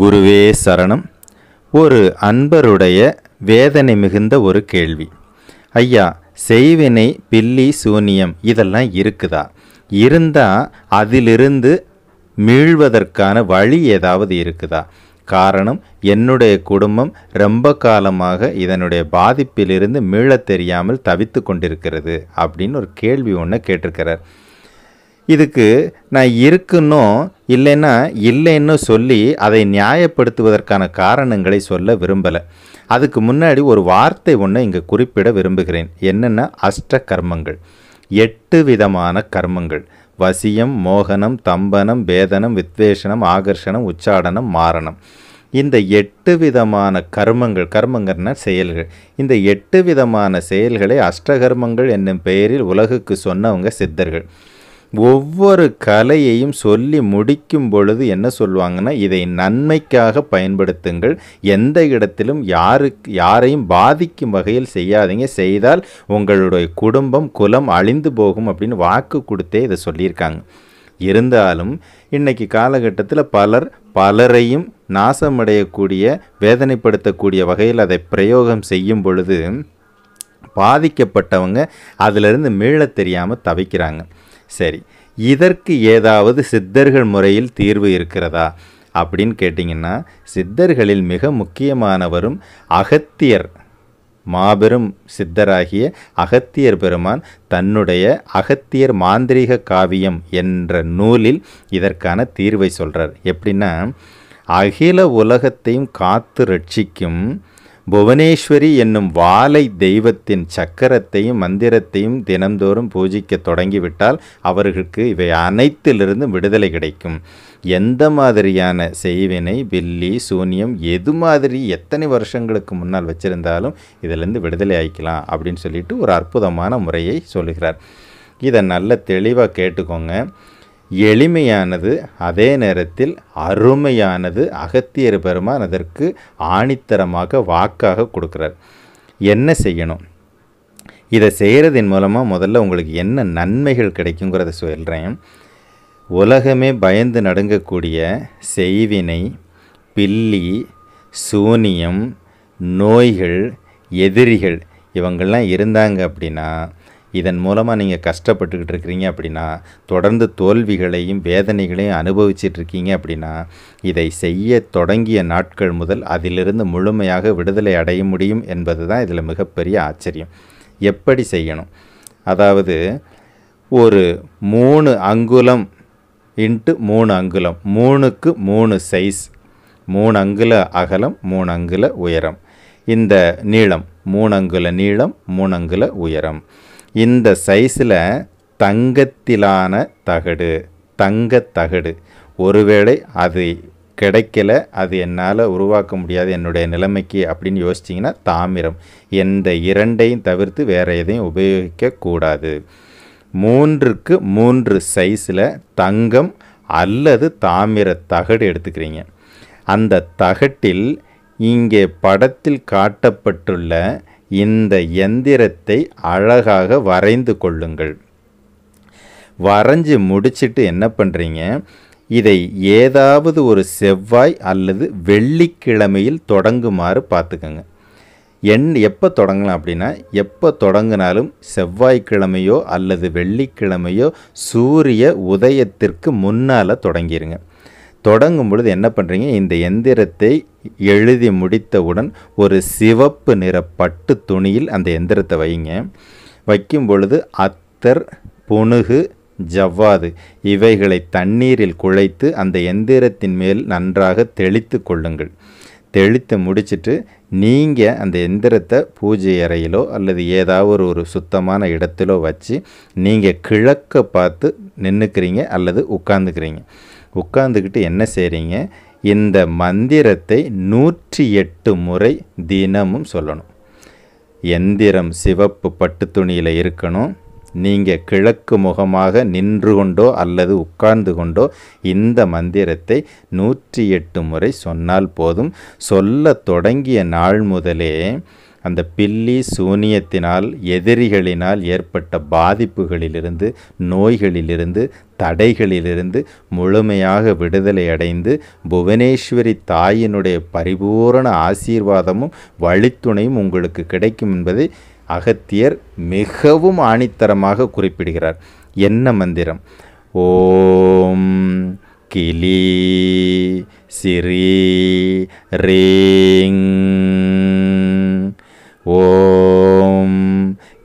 குருவே சரணம் ஒரு அன்பருடைய வேதனை மிகுந்த ஒரு கேள்வி ஐயா செய்வினை பில்லி சூனியம் இதெல்லாம் இருக்குதா இருந்தால் அதிலிருந்து மீழ்வதற்கான வழி ஏதாவது இருக்குதா காரணம் என்னுடைய குடும்பம் ரொம்ப காலமாக இதனுடைய பாதிப்பிலிருந்து மீள தெரியாமல் தவித்து கொண்டிருக்கிறது அப்படின்னு ஒரு கேள்வி ஒன்று கேட்டிருக்கிறார் இதுக்கு நான் இருக்குன்னோ இல்லைன்னா இல்லைன்னு சொல்லி அதை நியாயப்படுத்துவதற்கான காரணங்களை சொல்ல விரும்பலை அதுக்கு முன்னாடி ஒரு வார்த்தை ஒன்று இங்கே குறிப்பிட விரும்புகிறேன் என்னென்னா அஷ்ட கர்மங்கள் எட்டு விதமான கர்மங்கள் வசியம் மோகனம் தம்பனம் வேதனம் வித்வேஷனம் ஆகர்ஷணம் உச்சாடனம் மாரணம் இந்த எட்டு விதமான கர்மங்கள் கர்மங்கள்னா செயல்கள் இந்த எட்டு விதமான செயல்களை அஷ்டகர்மங்கள் என்னும் பெயரில் உலகுக்கு சொன்னவங்க சித்தர்கள் ஒவ்வொரு கலையையும் சொல்லி முடிக்கும் பொழுது என்ன சொல்லுவாங்கன்னா இதை நன்மைக்காக பயன்படுத்துங்கள் எந்த இடத்திலும் யாருக்கு யாரையும் பாதிக்கும் வகையில் செய்யாதீங்க செய்தால் உங்களுடைய குடும்பம் குலம் அழிந்து போகும் அப்படின்னு வாக்கு கொடுத்தே இதை சொல்லியிருக்காங்க இருந்தாலும் இன்றைக்கி காலகட்டத்தில் பலர் பலரையும் நாசமடையக்கூடிய வேதனைப்படுத்தக்கூடிய வகையில் அதை பிரயோகம் செய்யும் பொழுது பாதிக்கப்பட்டவங்க அதிலிருந்து மீள தெரியாமல் தவிக்கிறாங்க சரி இதற்கு ஏதாவது சித்தர்கள் முறையில் தீர்வு இருக்கிறதா அப்படின்னு கேட்டிங்கன்னா சித்தர்களில் மிக முக்கியமானவரும் அகத்தியர் மாபெரும் சித்தராகிய அகத்தியர் பெருமான் தன்னுடைய அகத்தியர் மாந்திரீக காவியம் என்ற நூலில் இதற்கான தீர்வை சொல்கிறார் எப்படின்னா அகில உலகத்தையும் காத்து ரட்சிக்கும் புவனேஸ்வரி என்னும் வாலை தெய்வத்தின் சக்கரத்தையும் மந்திரத்தையும் தினந்தோறும் பூஜிக்க தொடங்கிவிட்டால் அவர்களுக்கு இவை அனைத்திலிருந்தும் விடுதலை கிடைக்கும் எந்த மாதிரியான செய்வினை வில்லி சூன்யம் எது மாதிரி எத்தனை வருஷங்களுக்கு முன்னால் வச்சுருந்தாலும் இதிலிருந்து விடுதலை ஆகிக்கலாம் அப்படின்னு சொல்லிட்டு ஒரு அற்புதமான முறையை சொல்லுகிறார் இதை நல்ல தெளிவாக கேட்டுக்கோங்க எளிமையானது அதே நேரத்தில் அருமையானது அகத்தியர் பெருமான் அதற்கு ஆணித்தரமாக வாக்காக கொடுக்குறார் என்ன செய்யணும் இதை செய்கிறதின் மூலமாக முதல்ல உங்களுக்கு என்ன நன்மைகள் கிடைக்குங்கிறத சொல்கிறேன் உலகமே பயந்து நடுங்கக்கூடிய செய்வினை பில்லி சூனியம் நோய்கள் எதிரிகள் இவங்கள்லாம் இருந்தாங்க அப்படின்னா இதன் மூலமாக நீங்கள் கஷ்டப்பட்டுக்கிட்டு இருக்கிறீங்க அப்படின்னா தொடர்ந்து தோல்விகளையும் வேதனைகளையும் அனுபவிச்சிட்டு இருக்கீங்க அப்படின்னா இதை செய்ய தொடங்கிய நாட்கள் முதல் அதிலிருந்து முழுமையாக விடுதலை அடைய முடியும் என்பது தான் இதில் மிகப்பெரிய ஆச்சரியம் எப்படி செய்யணும் அதாவது ஒரு மூணு அங்குலம் இன்ட்டு மூணு அங்குலம் மூணுக்கு மூணு சைஸ் மூணு அங்குல அகலம் மூணு அங்குல உயரம் இந்த நீளம் மூணு அங்குல நீளம் மூணு அங்குல உயரம் இந்த சைஸில் தங்கத்திலான தகடு தகடு ஒருவேளை அது கிடைக்கல அது என்னால் உருவாக்க முடியாது என்னுடைய நிலைமைக்கு அப்படின்னு யோசிச்சிங்கன்னா தாமிரம் எந்த இரண்டையும் தவிர்த்து வேறு எதையும் உபயோகிக்கக்கூடாது மூன்றுக்கு மூன்று சைஸில் தங்கம் அல்லது தாமிர தகடு எடுத்துக்கிறீங்க அந்த தகட்டில் இங்கே படத்தில் காட்டப்பட்டுள்ள இந்த எந்திரத்தை அழகாக வரைந்து கொள்ளுங்கள் வரைஞ்சி முடிச்சுட்டு என்ன பண்ணுறீங்க இதை ஏதாவது ஒரு செவ்வாய் அல்லது வெள்ளிக்கிழமையில் தொடங்குமாறு பார்த்துக்கோங்க என் எப்போ தொடங்கலாம் அப்படின்னா எப்போ தொடங்கினாலும் செவ்வாய்க்கிழமையோ அல்லது வெள்ளிக்கிழமையோ சூரிய உதயத்திற்கு முன்னால் தொடங்கிடுங்க தொடங்கும் பொழுது என்ன பண்ணுறீங்க இந்த எந்திரத்தை எழுதி முடித்தவுடன் ஒரு சிவப்பு நிற பட்டு துணியில் அந்த எந்திரத்தை வைங்க வைக்கும் பொழுது அத்தர் புணுகு ஜவ்வாது இவைகளை தண்ணீரில் குழைத்து அந்த எந்திரத்தின் மேல் நன்றாக தெளித்து கொள்ளுங்கள் தெளித்து முடிச்சுட்டு நீங்கள் அந்த எந்திரத்தை பூஜை அறையிலோ அல்லது ஏதாவது ஒரு சுத்தமான இடத்திலோ வச்சு நீங்கள் கிழக்க பார்த்து நின்றுக்கிறீங்க அல்லது உட்காந்துக்கிறீங்க உட்கார்ந்துக்கிட்டு என்ன செய்கிறீங்க இந்த மந்திரத்தை நூற்றி எட்டு முறை தினமும் சொல்லணும் எந்திரம் சிவப்பு பட்டு துணியில் இருக்கணும் நீங்கள் கிழக்கு முகமாக நின்று கொண்டோ அல்லது உட்கார்ந்து கொண்டோ இந்த மந்திரத்தை நூற்றி எட்டு முறை சொன்னால் போதும் சொல்ல தொடங்கிய நாள் முதலே அந்த பில்லி சூனியத்தினால் எதிரிகளினால் ஏற்பட்ட பாதிப்புகளிலிருந்து நோய்களிலிருந்து தடைகளிலிருந்து முழுமையாக விடுதலை அடைந்து புவனேஸ்வரி தாயினுடைய பரிபூரண ஆசீர்வாதமும் வழித்துணையும் உங்களுக்கு கிடைக்கும் என்பதை அகத்தியர் மிகவும் ஆணித்தரமாக குறிப்பிடுகிறார் என்ன மந்திரம் ஓம் கிளி சிறீ ரீங்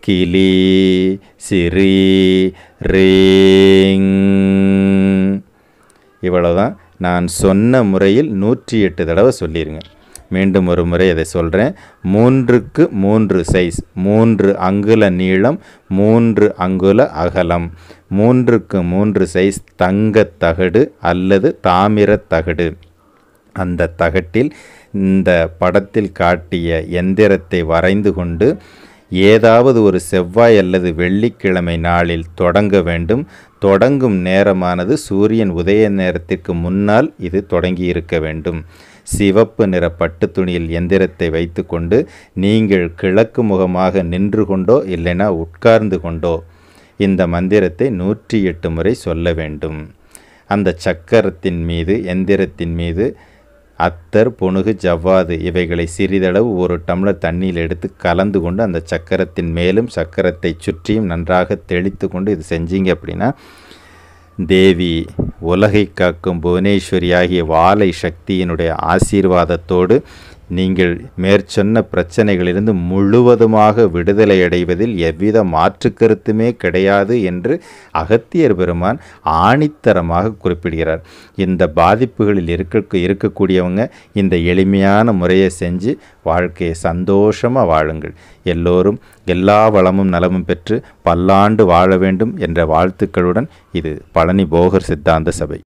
கிளி சிறி ரீங் இவ்வளோதான் நான் சொன்ன முறையில் நூற்றி எட்டு தடவை சொல்லிடுங்க மீண்டும் ஒரு முறை இதை சொல்கிறேன் மூன்றுக்கு மூன்று சைஸ் மூன்று அங்குல நீளம் மூன்று அங்குல அகலம் மூன்றுக்கு மூன்று சைஸ் தங்கத் தகடு அல்லது தாமிரத் தகடு அந்த தகட்டில் இந்த படத்தில் காட்டிய எந்திரத்தை வரைந்து கொண்டு ஏதாவது ஒரு செவ்வாய் அல்லது வெள்ளிக்கிழமை நாளில் தொடங்க வேண்டும் தொடங்கும் நேரமானது சூரியன் உதய நேரத்திற்கு முன்னால் இது தொடங்கியிருக்க வேண்டும் சிவப்பு நிற பட்டு துணியில் எந்திரத்தை வைத்துக்கொண்டு நீங்கள் கிழக்கு முகமாக நின்று கொண்டோ இல்லைனா உட்கார்ந்து கொண்டோ இந்த மந்திரத்தை நூற்றி எட்டு முறை சொல்ல வேண்டும் அந்த சக்கரத்தின் மீது எந்திரத்தின் மீது அத்தர் பொணுகு ஜவ்வாது இவைகளை சிறிதளவு ஒரு டம்ளர் தண்ணியில் எடுத்து கலந்து கொண்டு அந்த சக்கரத்தின் மேலும் சக்கரத்தை சுற்றியும் நன்றாக தெளித்து கொண்டு இது செஞ்சீங்க அப்படின்னா தேவி உலகை காக்கும் புவனேஸ்வரி ஆகிய வாழை சக்தியினுடைய ஆசீர்வாதத்தோடு நீங்கள் மேற்சொன்ன பிரச்சனைகளிலிருந்து முழுவதுமாக விடுதலை அடைவதில் எவ்வித மாற்று கருத்துமே கிடையாது என்று அகத்தியர் பெருமான் ஆணித்தரமாக குறிப்பிடுகிறார் இந்த பாதிப்புகளில் இருக்க இருக்கக்கூடியவங்க இந்த எளிமையான முறையை செஞ்சு வாழ்க்கையை சந்தோஷமாக வாழுங்கள் எல்லோரும் எல்லா வளமும் நலமும் பெற்று பல்லாண்டு வாழ வேண்டும் என்ற வாழ்த்துக்களுடன் இது பழனி போகர் சித்தாந்த சபை